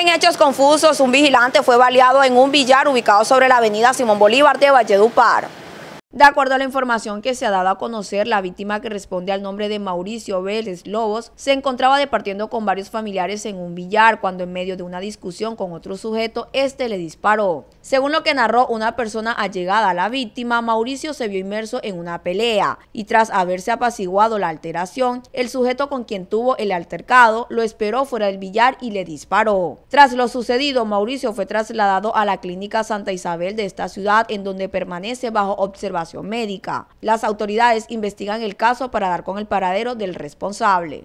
En hechos confusos, un vigilante fue baleado en un billar ubicado sobre la avenida Simón Bolívar de Valledupar. De acuerdo a la información que se ha dado a conocer, la víctima que responde al nombre de Mauricio Vélez Lobos se encontraba departiendo con varios familiares en un billar cuando en medio de una discusión con otro sujeto, este le disparó. Según lo que narró una persona allegada a la víctima, Mauricio se vio inmerso en una pelea y tras haberse apaciguado la alteración, el sujeto con quien tuvo el altercado lo esperó fuera del billar y le disparó. Tras lo sucedido, Mauricio fue trasladado a la clínica Santa Isabel de esta ciudad en donde permanece bajo observación médica. Las autoridades investigan el caso para dar con el paradero del responsable.